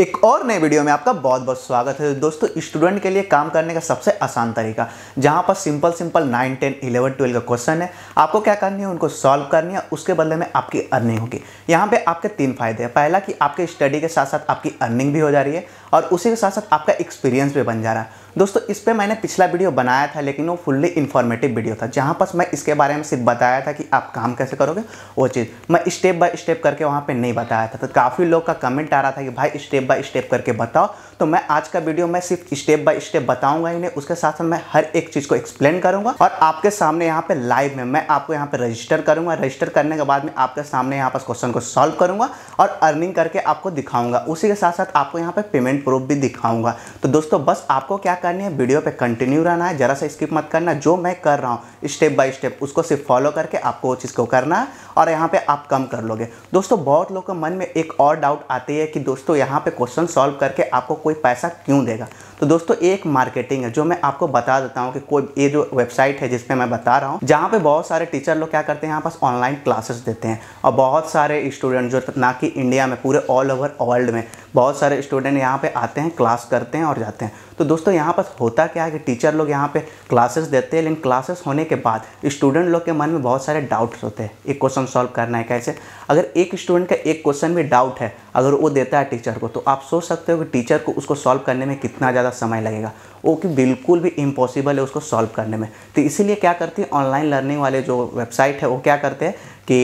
एक और नए वीडियो में आपका बहुत बहुत स्वागत है दोस्तों स्टूडेंट के लिए काम करने का सबसे आसान तरीका जहां पर simple simple nine ten eleven twelve का क्वेश्चन है आपको क्या करनी है उनको सॉल्व करनी है उसके बदले में आपकी अर्निंग होगी यहां पे आपके तीन फायदे हैं पहला कि आपके स्टडी के साथ साथ आपकी अर्निंग भी हो जा रही है और उसी के साथ साथ आपका एक्सपीरियंस भी बन जा रहा है दोस्तों इस पर मैंने पिछला वीडियो बनाया था लेकिन वो फुल्ली इन्फॉर्मेटिव वीडियो था जहाँ पर मैं इसके बारे में सिर्फ बताया था कि आप काम कैसे करोगे वो चीज़ मैं स्टेप बाय स्टेप करके वहाँ पर नहीं बताया था तो काफ़ी लोग का कमेंट आ रहा था कि भाई स्टेप बाय स्टेप करके बताओ तो मैं आज का वीडियो में सिर्फ स्टेप बाय स्टेप बताऊंगा इन्हें उसके साथ मैं हर एक चीज़ को एक्सप्लेन करूंगा और आपके सामने यहाँ पे लाइव में मैं आपको यहाँ पे रजिस्टर करूंगा रजिस्टर करने के बाद में आपके सामने यहाँ पर क्वेश्चन को सॉल्व करूंगा और अर्निंग करके आपको दिखाऊंगा उसी के साथ साथ आपको यहाँ पे पेमेंट प्रूफ भी दिखाऊंगा तो दोस्तों बस आपको क्या करनी है वीडियो पे कंटिन्यू रहना है ज़रा सा स्किप मत करना जो मैं कर रहा हूँ स्टेप बाय स्टेप उसको सिर्फ फॉलो करके आपको वो चीज़ को करना है और यहाँ पे आप कम कर लोगे दोस्तों बहुत लोगों के मन में एक और डाउट आती है कि दोस्तों यहाँ पे क्वेश्चन सॉल्व करके आपको कोई पैसा क्यों देगा तो दोस्तों एक मार्केटिंग है जो मैं आपको बता देता हूँ कि कोई ये जो वेबसाइट है जिसपे मैं बता रहा हूँ जहाँ पे बहुत सारे टीचर लोग क्या करते हैं यहाँ पास ऑनलाइन क्लासेस देते हैं और बहुत सारे स्टूडेंट जो ना कि इंडिया में पूरे ऑल ओवर वर्ल्ड में बहुत सारे स्टूडेंट यहाँ पे आते हैं क्लास करते हैं और जाते हैं तो दोस्तों यहाँ पर होता क्या है कि टीचर लोग यहाँ पे क्लासेस देते हैं लेकिन क्लासेस होने के बाद स्टूडेंट लोग के मन में बहुत सारे डाउट्स होते हैं एक क्वेश्चन सॉल्व करना है कैसे अगर एक स्टूडेंट का एक क्वेश्चन भी डाउट है अगर वो देता है टीचर को तो आप सोच सकते हो कि टीचर को उसको सॉल्व करने में कितना ज़्यादा समय लगेगा वो कि बिल्कुल भी इम्पॉसिबल है उसको सॉल्व करने में तो इसीलिए क्या करती है ऑनलाइन लर्निंग वाले जो वेबसाइट है वो क्या करते हैं कि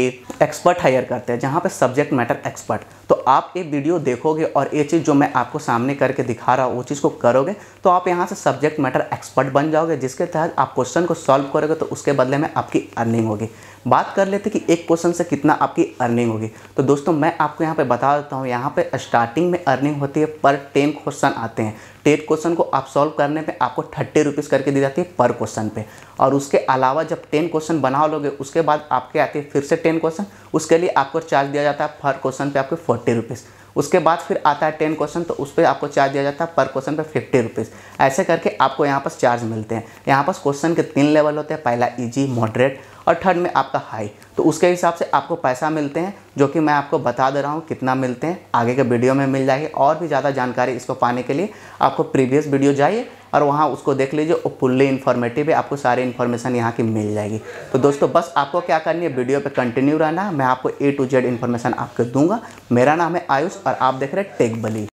एक्सपर्ट हायर करते हैं जहाँ पे सब्जेक्ट मैटर एक्सपर्ट तो आप ये वीडियो देखोगे और ये चीज़ जो मैं आपको सामने करके दिखा रहा हूँ वो चीज़ को करोगे तो आप यहाँ से सब्जेक्ट मैटर एक्सपर्ट बन जाओगे जिसके तहत आप क्वेश्चन को सॉल्व करोगे तो उसके बदले में आपकी अर्निंग होगी बात कर लेते कि एक क्वेश्चन से कितना आपकी अर्निंग होगी तो दोस्तों मैं आपको यहाँ पे बता देता हूँ यहाँ पर स्टार्टिंग में अर्निंग होती है पर टेन क्वेश्चन आते हैं टेन क्वेश्चन को आप सॉल्व कर करने पे आपको थर्टी रुपीज़ करके दी जाती है पर क्वेश्चन पे और उसके अलावा जब टेन क्वेश्चन बना लोगे उसके बाद आपके आते हैं फिर से टेन क्वेश्चन उसके लिए आपको चार्ज दिया जाता है पर क्वेश्चन पे आपको फोर्टी रुपीज़ उसके बाद फिर आता है टेन क्वेश्चन तो उस पर आपको चार्ज दिया जाता है पर क्वेश्चन पे फिफ्टी रुपीज़ ऐसे करके आपको यहाँ पर चार्ज मिलते हैं यहाँ पर क्वेश्चन के तीन लेवल होते हैं पहला ईजी मॉडरेट और थर्ड में आपका हाई तो उसके हिसाब से आपको पैसा मिलते हैं जो कि मैं आपको बता दे रहा हूँ कितना मिलते हैं आगे के वीडियो में मिल जाएगी और भी ज़्यादा जानकारी इसको पाने के लिए आपको प्रीवियस वीडियो जाइए और वहाँ उसको देख लीजिए और फुल्ली इन्फॉर्मेटिव है आपको सारी इन्फॉर्मेशन यहाँ की मिल जाएगी तो दोस्तों बस आपको क्या करनी है वीडियो पे कंटिन्यू रहना मैं आपको ए टू जेड इन्फॉर्मेशन आपको दूंगा मेरा नाम है आयुष और आप देख रहे हैं टेक बली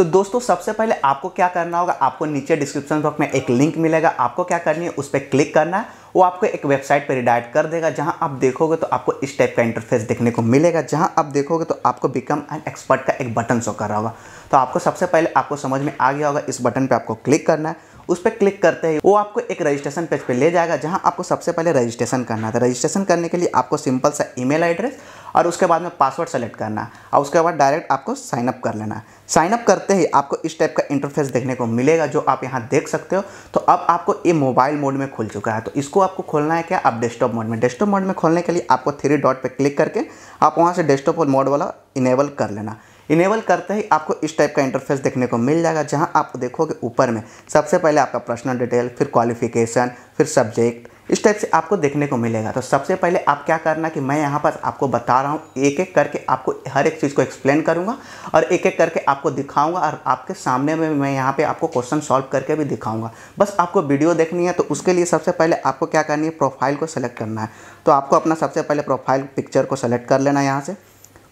तो दोस्तों सबसे पहले आपको क्या करना होगा आपको नीचे डिस्क्रिप्शन बॉक्स में एक लिंक मिलेगा आपको क्या करनी है उस पर क्लिक करना है वो आपको एक वेबसाइट पर रिडायट कर देगा जहां आप देखोगे तो आपको इस टाइप का इंटरफेस देखने को मिलेगा जहां आप देखोगे तो आपको बिकम एन एक्सपर्ट का एक बटन शो कर रहा होगा तो आपको सबसे पहले आपको समझ में आ गया होगा इस बटन पर आपको क्लिक करना है उस पर क्लिक करते ही वो आपको एक रजिस्ट्रेशन पेज पर ले जाएगा जहाँ आपको सबसे पहले रजिस्ट्रेशन करना था तो रजिस्ट्रेशन करने के लिए आपको सिंपल सा ई एड्रेस और उसके बाद में पासवर्ड सेलेक्ट करना और उसके बाद डायरेक्ट आपको साइनअप कर लेना साइनअप करते ही आपको इस टाइप का इंटरफेस देखने को मिलेगा जो आप यहाँ देख सकते हो तो अब आपको ये मोबाइल मोड में खुल चुका है तो इसको आपको खोलना है क्या आप डेस्कटॉप मोड में डेस्कटॉप मोड में खोलने के लिए आपको थ्री डॉट पर क्लिक करके आप वहाँ से डेस्कटॉप मोड वाला इनेबल कर लेना इनेबल करते ही आपको इस टाइप का इंटरफेस देखने को मिल जाएगा जहाँ आप देखोगे ऊपर में सबसे पहले आपका पर्सनल डिटेल फिर क्वालिफिकेशन फिर सब्जेक्ट इस टाइप से आपको देखने को मिलेगा तो सबसे पहले आप क्या करना कि मैं यहाँ पर आपको बता रहा हूँ एक एक करके आपको हर एक चीज़ को एक्सप्लेन करूँगा और एक एक करके आपको दिखाऊँगा और आपके सामने में मैं यहाँ पे आपको क्वेश्चन सॉल्व करके भी दिखाऊँगा बस आपको वीडियो देखनी है तो उसके लिए सबसे पहले आपको क्या करनी है प्रोफाइल को सेलेक्ट करना है तो आपको अपना सबसे पहले प्रोफाइल पिक्चर को सेलेक्ट कर लेना है यहाँ से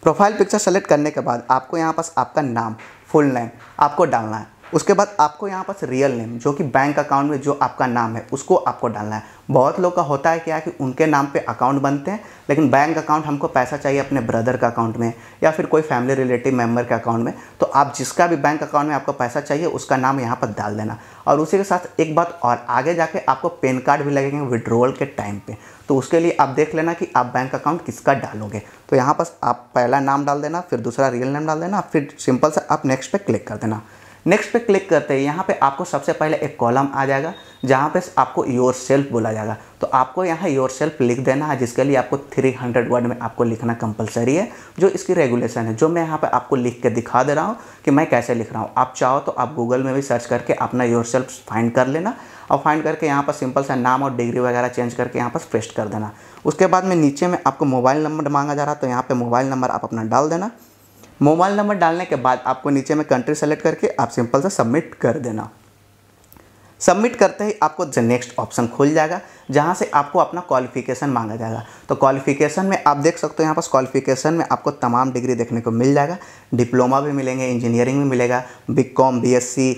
प्रोफाइल पिक्चर सेलेक्ट करने के बाद आपको यहाँ पास आपका नाम फुल नेम आपको डालना है उसके बाद आपको यहाँ पास रियल नेम जो कि बैंक अकाउंट में जो आपका नाम है उसको आपको डालना है बहुत लोग का होता है क्या कि उनके नाम पे अकाउंट बनते हैं लेकिन बैंक अकाउंट हमको पैसा चाहिए अपने ब्रदर का अकाउंट में या फिर कोई फैमिली रिलेटिव मेम्बर के अकाउंट में तो आप जिसका भी बैंक अकाउंट में आपको पैसा चाहिए उसका नाम यहाँ पर डाल देना और उसी के साथ एक बात और आगे जाके आपको पेन कार्ड भी लगेंगे विड्रोवल के टाइम पर तो उसके लिए आप देख लेना कि आप बैंक अकाउंट किसका डालोगे तो यहाँ पर आप पहला नाम डाल देना फिर दूसरा रियल नेम डाल देना फिर सिंपल से आप नेक्स्ट पर क्लिक कर देना नेक्स्ट पे क्लिक करते हैं यहाँ पे आपको सबसे पहले एक कॉलम आ जाएगा जहाँ पे आपको योर सेल्फ बोला जाएगा तो आपको यहाँ योर सेल्फ लिख देना है जिसके लिए आपको 300 वर्ड में आपको लिखना कंपलसरी है जो इसकी रेगुलेशन है जो मैं यहाँ पे आपको लिख के दिखा दे रहा हूँ कि मैं कैसे लिख रहा हूँ आप चाहो तो आप गूगल में भी सर्च करके अपना योर सेल्फ फाइंड कर लेना और फाइंड करके यहाँ पर सिंपल सा नाम और डिग्री वगैरह चेंज करके यहाँ पर पेस्ट कर देना उसके बाद में नीचे में आपको मोबाइल नंबर मांगा जा रहा तो यहाँ पर मोबाइल नंबर आप अपना डाल देना मोबाइल नंबर डालने के बाद आपको नीचे में कंट्री सेलेक्ट करके आप सिंपल सा सबमिट कर देना सबमिट करते ही आपको नेक्स्ट ऑप्शन खुल जाएगा जहाँ से आपको अपना क्वालिफिकेशन मांगा जाएगा तो क्वालिफिकेशन में आप देख सकते हो यहाँ पास क्वालिफिकेशन में आपको तमाम डिग्री देखने को मिल जाएगा डिप्लोमा भी मिलेंगे इंजीनियरिंग भी मिलेगा B com B S C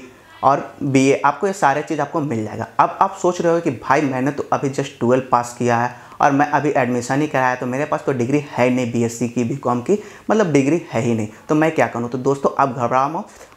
और बी ए आपको ये सारे चीज़ आपको मिल जाएगा अब आप सोच रहे हो कि भाई मैंने तो अभी जस्ट ट्वेल्व पास किया है और मैं अभी एडमिशन ही कराया तो मेरे पास तो डिग्री है नहीं बी की बी की मतलब डिग्री है ही नहीं तो मैं क्या करूँ तो दोस्तों आप घबरा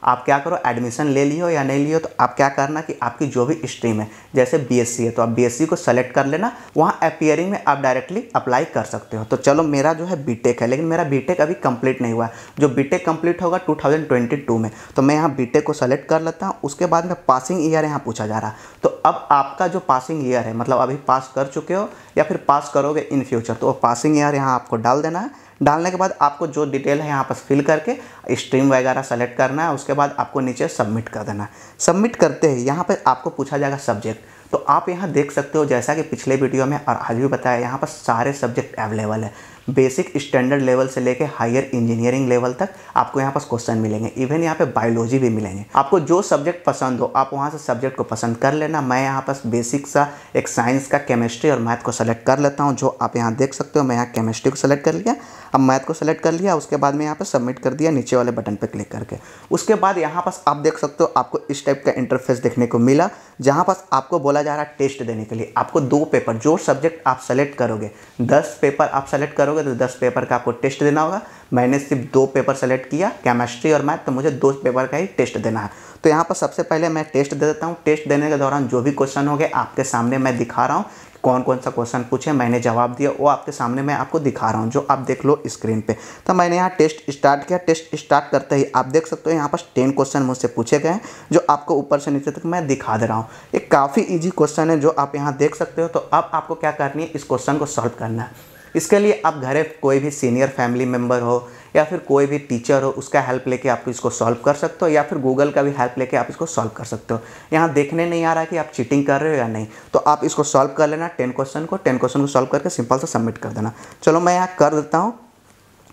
आप क्या करो एडमिशन ले लियो या नहीं लियो तो आप क्या करना कि आपकी जो भी स्ट्रीम है जैसे बीएससी है तो आप बीएससी को सेलेक्ट कर लेना वहाँ अपियरिंग में आप डायरेक्टली अप्लाई कर सकते हो तो चलो मेरा जो है बीटेक है लेकिन मेरा बीटेक अभी कंप्लीट नहीं हुआ जो बीटेक कंप्लीट होगा 2022 में तो मैं यहाँ बीटेक को सेलेक्ट कर लेता हूँ उसके बाद में पासिंग ईयर यहाँ पूछा जा रहा तो अब आपका जो पासिंग ईयर है मतलब अभी पास कर चुके हो या फिर पास करोगे इन फ्यूचर तो वो पासिंग ईयर यहाँ आपको डाल देना है डालने के बाद आपको जो डिटेल है यहाँ पर फिल करके स्ट्रीम वगैरह सेलेक्ट करना है उसके बाद आपको नीचे सबमिट कर देना है सबमिट करते ही यहाँ पर आपको पूछा जाएगा सब्जेक्ट तो आप यहाँ देख सकते हो जैसा कि पिछले वीडियो में और आज भी बताया यहाँ पर सारे सब्जेक्ट अवेलेबल है बेसिक स्टैंडर्ड लेवल से लेकर हायर इंजीनियरिंग लेवल तक आपको यहाँ पास क्वेश्चन मिलेंगे इवन यहाँ पे बायोलॉजी भी मिलेंगे आपको जो सब्जेक्ट पसंद हो आप वहाँ से सब्जेक्ट को पसंद कर लेना मैं यहाँ पास बेसिक सा एक साइंस का केमिस्ट्री और मैथ को सेलेक्ट कर लेता हूँ जो आप यहाँ देख सकते हो मैं यहाँ केमिस्ट्री को सेलेक्ट कर लिया अब मैथ को सेलेक्ट कर लिया उसके बाद मैं यहाँ पर सबमिट कर दिया नीचे वाले बटन पर क्लिक करके उसके बाद यहाँ पास आप देख सकते हो आपको इस टाइप का इंटरफेस देखने को मिला जहाँ पास आपको बोला जा रहा है टेस्ट देने के लिए आपको दो पेपर जो सब्जेक्ट आप सेलेक्ट करोगे दस पेपर आप सेलेक्ट करोगे करोगे तो दस पेपर का आपको टेस्ट देना होगा मैंने सिर्फ दो पेपर सेलेक्ट किया केमिस्ट्री और मैथ तो मुझे दो पेपर का ही टेस्ट देना है तो यहाँ पर सबसे पहले मैं टेस्ट दे देता हूँ टेस्ट देने के दौरान जो भी क्वेश्चन हो आपके सामने मैं दिखा रहा हूँ कौन कौन सा क्वेश्चन पूछे मैंने जवाब दिया वो आपके सामने मैं आपको दिखा रहा हूँ जो आप देख लो स्क्रीन पे तो मैंने यहाँ टेस्ट स्टार्ट किया टेस्ट स्टार्ट करते ही आप देख सकते हो यहाँ पर टेन क्वेश्चन मुझसे पूछे गए हैं जो आपको ऊपर से नीचे तक मैं दिखा दे रहा हूँ ये काफ़ी ईजी क्वेश्चन है जो आप यहाँ देख सकते हो तो अब आपको क्या करनी है इस क्वेश्चन को सॉल्व करना है इसके लिए आप घर कोई भी सीनियर फैमिली मेम्बर हो या फिर कोई भी टीचर हो उसका हेल्प लेके आप इसको सॉल्व कर सकते हो या फिर गूगल का भी हेल्प लेके आप इसको सॉल्व कर सकते हो यहाँ देखने नहीं आ रहा कि आप चीटिंग कर रहे हो या नहीं तो आप इसको सॉल्व कर लेना टेन क्वेश्चन को टेन क्वेश्चन को सॉल्व करके सिंपल से सबमिट कर देना चलो मैं यहाँ कर देता हूँ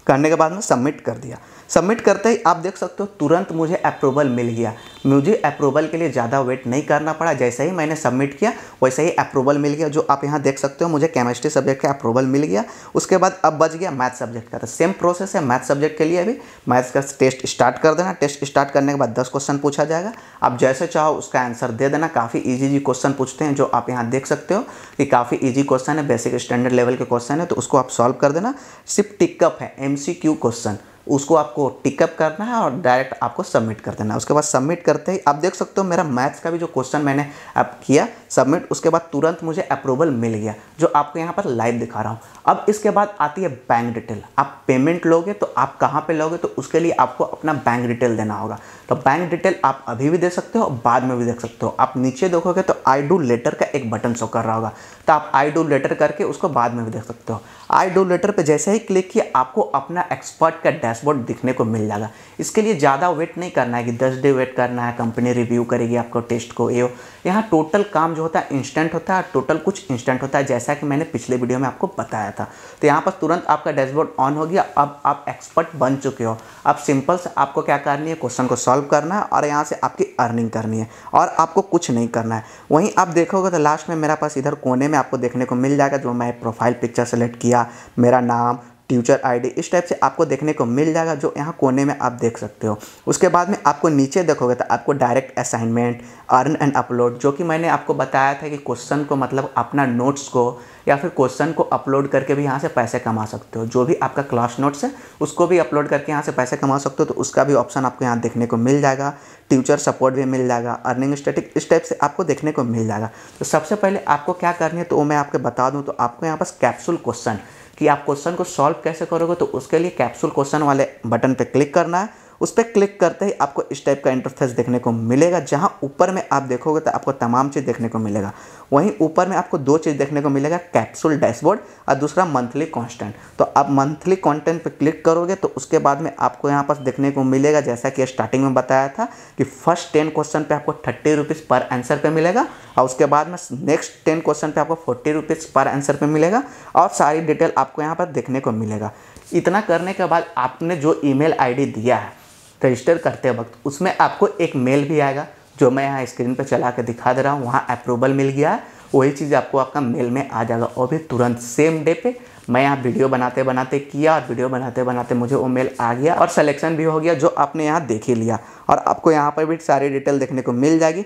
करने के बाद में सबमिट कर दिया सबमिट करते ही आप देख सकते हो तुरंत मुझे अप्रूवल मिल गया मुझे अप्रूवल के लिए ज़्यादा वेट नहीं करना पड़ा जैसे ही मैंने सबमिट किया वैसे ही अप्रूवल मिल गया जो आप यहाँ देख सकते हो मुझे केमिस्ट्री सब्जेक्ट का अप्रूवल मिल गया उसके बाद अब बच गया मैथ सब्जेक्ट का तो सेम प्रोसेस है मैथ सब्जेक्ट के लिए भी मैथ्स का टेस्ट स्टार्ट कर देना टेस्ट स्टार्ट करने के बाद दस क्वेश्चन पूछा जाएगा आप जैसे चाहो उसका आंसर दे देना काफ़ी ईजी जी क्वेश्चन पूछते हैं जो आप यहाँ देख सकते हो कि काफ़ी ईजी क्वेश्चन है बेसिक स्टैंडर्ड लेवल के क्वेश्चन है तो उसको आप सॉल्व कर देना सिर्फ टिकअप है एम क्वेश्चन उसको आपको टिकअप करना है और डायरेक्ट आपको सबमिट कर देना है उसके बाद सबमिट करते ही आप देख सकते हो मेरा मैथ्स का भी जो क्वेश्चन मैंने अब किया सबमिट उसके बाद तुरंत मुझे अप्रूवल मिल गया जो आपको यहाँ पर लाइव दिखा रहा हूँ अब इसके बाद आती है बैंक डिटेल आप पेमेंट लोगे तो आप कहाँ पे लोगे तो उसके लिए आपको अपना बैंक डिटेल देना होगा तो बैंक डिटेल आप अभी भी दे सकते हो बाद में भी देख सकते हो आप नीचे देखोगे तो आई डू लेटर का एक बटन शो कर रहा होगा तो आप आई डू लेटर करके उसको बाद में भी देख सकते हो आई डू लेटर पर जैसे ही क्लिक किया आपको अपना एक्सपर्ट का डैशबोर्ड दिखने को मिल जाएगा इसके लिए ज़्यादा वेट नहीं करना है कि दस डे वेट करना है कंपनी रिव्यू करेगी आपको टेस्ट को ये यहाँ टोटल काम जो होता है इंस्टेंट होता है टोटल कुछ इंस्टेंट होता है जैसा कि मैंने पिछले वीडियो में आपको बताया था तो यहाँ पर तुरंत आपका डैशबोर्ड ऑन हो गया अब आप एक्सपर्ट बन चुके हो अब सिंपल से आपको क्या करनी है क्वेश्चन को सॉल्व करना है और यहाँ से आपकी अर्निंग करनी है और आपको कुछ नहीं करना है वहीं आप देखोगे तो लास्ट में मेरा पास इधर कोने में आपको देखने को मिल जाएगा जो मैं प्रोफाइल पिक्चर सेलेक्ट किया मेरा नाम ट्यूचर आईडी इस टाइप से आपको देखने को मिल जाएगा जो यहाँ कोने में आप देख सकते हो उसके बाद में आपको नीचे देखोगे तो आपको direct assignment earn and upload जो कि मैंने आपको बताया था कि क्वेश्चन को मतलब अपना नोट्स को या फिर क्वेश्चन को अपलोड करके भी यहाँ से पैसे कमा सकते हो जो भी आपका क्लास नोट्स है उसको भी अपलोड करके यहाँ से पैसे कमा सकते हो तो उसका भी ऑप्शन आपको यहाँ देखने को मिल जाएगा ट्यूचर सपोर्ट भी मिल जाएगा अर्निंग स्टेटिक इस टाइप से आपको देखने को मिल जाएगा तो सबसे पहले आपको क्या करनी है तो वो मैं आपको बता दूँ तो आपको यहाँ पास कैप्सूल क्वेश्चन कि आप क्वेश्चन को सॉल्व कैसे करोगे तो उसके लिए कैप्सूल क्वेश्चन वाले बटन पर क्लिक करना है उस पर क्लिक करते ही आपको इस टाइप का इंटरफेस देखने को मिलेगा जहाँ ऊपर में आप देखोगे तो आपको तमाम चीज़ देखने को मिलेगा वहीं ऊपर में आपको दो चीज़ देखने को मिलेगा कैप्सूल डैशबोर्ड और दूसरा मंथली कॉन्स्टेंट तो आप मंथली कॉन्टेंट पर क्लिक करोगे तो उसके बाद में आपको यहाँ पर देखने को मिलेगा जैसा कि स्टार्टिंग में बताया था कि फर्स्ट टेन क्वेश्चन पर आपको थर्टी रुपीज़ पर आंसर पर मिलेगा और उसके बाद में नेक्स्ट टेन क्वेश्चन पर आपको फोर्टी रुपीज़ पर आंसर पर मिलेगा और सारी डिटेल आपको यहाँ पर देखने को मिलेगा इतना करने के बाद आपने जो ईमेल आईडी दिया है रजिस्टर करते वक्त उसमें आपको एक मेल भी आएगा जो मैं यहाँ स्क्रीन पर चला के दिखा दे रहा हूँ वहाँ अप्रूवल मिल गया है वही चीज़ आपको आपका मेल में आ जाएगा और भी तुरंत सेम डे पे मैं यहाँ वीडियो बनाते बनाते किया और वीडियो बनाते बनाते मुझे वो मेल आ गया और सिलेक्शन भी हो गया जो आपने यहाँ देख ही लिया और आपको यहाँ पर भी सारी डिटेल देखने को मिल जाएगी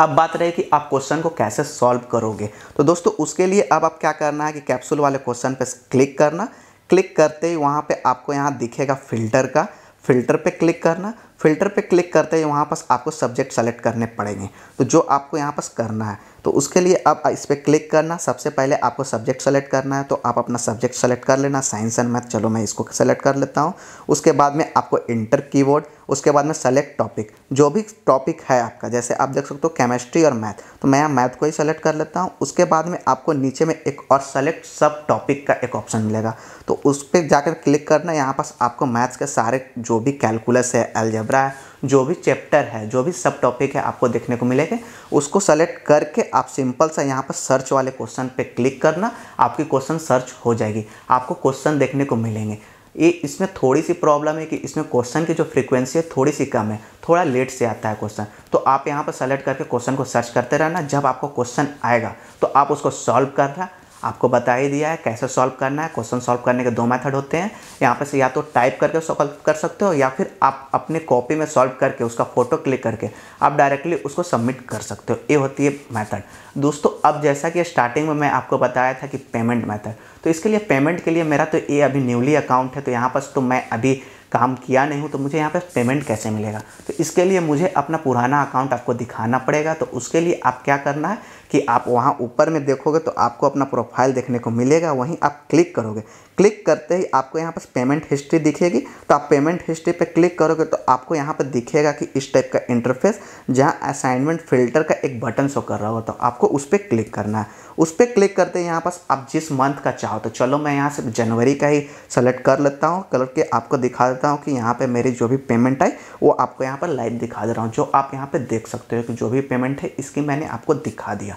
अब बात रहे कि आप क्वेश्चन को कैसे सॉल्व करोगे तो दोस्तों उसके लिए अब आप क्या करना है कि कैप्सूल वाले क्वेश्चन पर क्लिक करना क्लिक करते ही वहाँ पर आपको यहाँ दिखेगा फिल्टर का फिल्टर पे क्लिक करना फिल्टर पे क्लिक करते ही वहाँ पास आपको सब्जेक्ट सेलेक्ट करने पड़ेंगे तो जो आपको यहाँ पास करना है तो उसके लिए अब इस पर क्लिक करना सबसे पहले आपको सब्जेक्ट सेलेक्ट करना है तो आप अपना सब्जेक्ट सेलेक्ट कर लेना साइंस एंड मैथ चलो मैं इसको सेलेक्ट कर लेता हूँ उसके बाद में आपको इंटर कीवर्ड उसके बाद में सेलेक्ट टॉपिक जो भी टॉपिक है आपका जैसे आप देख सकते हो केमिस्ट्री और मैथ तो मैं यहाँ मैथ को ही सेलेक्ट कर लेता हूँ उसके बाद में आपको नीचे में एक और सेलेक्ट सब टॉपिक का एक ऑप्शन मिलेगा तो उस पर जाकर क्लिक करना यहाँ पास आपको मैथ्स के सारे जो भी कैलकुलस है एल अलजेब्रा जो भी चैप्टर है जो भी सब टॉपिक है आपको देखने को मिलेगा उसको सेलेक्ट करके आप सिंपल सा यहाँ पर सर्च वाले क्वेश्चन पे क्लिक करना आपकी क्वेश्चन सर्च हो जाएगी आपको क्वेश्चन देखने को मिलेंगे ये इसमें थोड़ी सी प्रॉब्लम है कि इसमें क्वेश्चन की जो फ्रीक्वेंसी है थोड़ी सी कम है थोड़ा लेट से आता है क्वेश्चन तो आप यहाँ पर सेलेक्ट करके क्वेश्चन को सर्च करते रहना जब आपको क्वेश्चन आएगा तो आप उसको सॉल्व करना आपको बता ही दिया है कैसे सॉल्व करना है क्वेश्चन सॉल्व करने के दो मेथड होते हैं यहाँ पर से या तो टाइप करके सॉल्व कर सकते हो या फिर आप अपने कॉपी में सॉल्व करके उसका फ़ोटो क्लिक करके आप डायरेक्टली उसको सबमिट कर सकते हो ये होती है मेथड दोस्तों अब जैसा कि स्टार्टिंग में मैं आपको बताया था कि पेमेंट मैथड तो इसके लिए पेमेंट के लिए मेरा तो ये अभी न्यूली अकाउंट है तो यहाँ पर तो मैं अभी काम किया नहीं हूँ तो मुझे यहाँ पर पेमेंट कैसे मिलेगा तो इसके लिए मुझे अपना पुराना अकाउंट आपको दिखाना पड़ेगा तो उसके लिए आप क्या करना है कि आप वहाँ ऊपर में देखोगे तो आपको अपना प्रोफाइल देखने को मिलेगा वहीं आप क्लिक करोगे क्लिक करते ही आपको यहाँ पर पेमेंट हिस्ट्री दिखेगी तो आप पेमेंट हिस्ट्री पर क्लिक करोगे तो आपको यहाँ पर दिखेगा कि इस टाइप का इंटरफेस जहाँ असाइनमेंट फिल्टर का एक बटन शो कर रहा होता तो आपको उस पर क्लिक करना है उस पर क्लिक करते हैं यहाँ पास आप जिस मंथ का चाहो तो चलो मैं यहाँ से जनवरी का ही सेलेक्ट कर लेता हूँ कलर के आपको दिखा देता हूँ कि यहाँ पे मेरी जो भी पेमेंट आई वो आपको यहाँ पर लाइव दिखा दे रहा हूँ जो आप यहाँ पे देख सकते हो कि जो भी पेमेंट है इसकी मैंने आपको दिखा दिया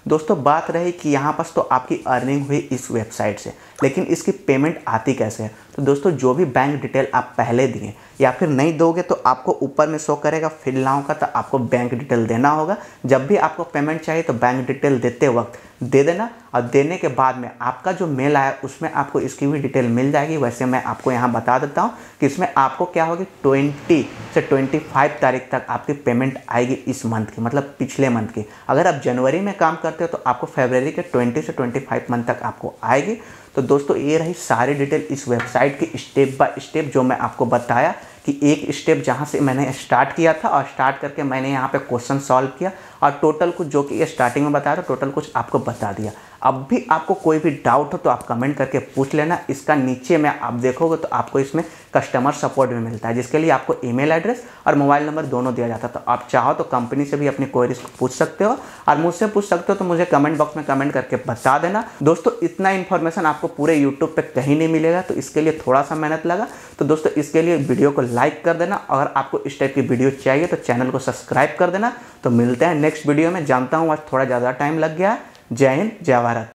दोस्तों बात रही कि यहाँ पास तो आपकी अर्निंग हुई इस वेबसाइट से लेकिन इसकी पेमेंट आती कैसे है तो दोस्तों जो भी बैंक डिटेल आप पहले दिए या फिर नहीं दोगे तो आपको ऊपर में शो करेगा फिर लाओ का तो आपको बैंक डिटेल देना होगा जब भी आपको पेमेंट चाहिए तो बैंक डिटेल देते वक्त दे देना और देने के बाद में आपका जो मेल आया उसमें आपको इसकी भी डिटेल मिल जाएगी वैसे मैं आपको यहाँ बता देता हूँ कि इसमें आपको क्या होगी ट्वेंटी से ट्वेंटी तारीख तक आपकी पेमेंट आएगी इस मंथ की मतलब पिछले मंथ की अगर आप जनवरी में काम कर करते हो तो आपको फरवरी के 20 से 25 मंथ तक आपको आएगी तो दोस्तों ये रही सारी डिटेल इस वेबसाइट की स्टेप बाय स्टेप जो मैं आपको बताया कि एक स्टेप जहाँ से मैंने स्टार्ट किया था और स्टार्ट करके मैंने यहाँ पे क्वेश्चन सॉल्व किया और टोटल कुछ जो कि स्टार्टिंग में बताया था टोटल कुछ आपको बता दिया अब भी आपको कोई भी डाउट हो तो आप कमेंट करके पूछ लेना इसका नीचे में आप देखोगे तो आपको इसमें कस्टमर सपोर्ट भी मिलता है जिसके लिए आपको ईमेल एड्रेस और मोबाइल नंबर दोनों दिया जाता है तो आप चाहो तो कंपनी से भी अपनी क्वेरीज पूछ सकते हो और मुझसे पूछ सकते हो तो मुझे कमेंट बॉक्स में कमेंट करके बता देना दोस्तों इतना इन्फॉर्मेशन आपको पूरे यूट्यूब पर कहीं नहीं मिलेगा तो इसके लिए थोड़ा सा मेहनत लगा तो दोस्तों इसके लिए वीडियो को लाइक कर देना अगर आपको इस टाइप की वीडियो चाहिए तो चैनल को सब्सक्राइब कर देना तो मिलते हैं नेक्स्ट वीडियो में जानता हूँ आज थोड़ा ज़्यादा टाइम लग गया है जय हिंद जय भारत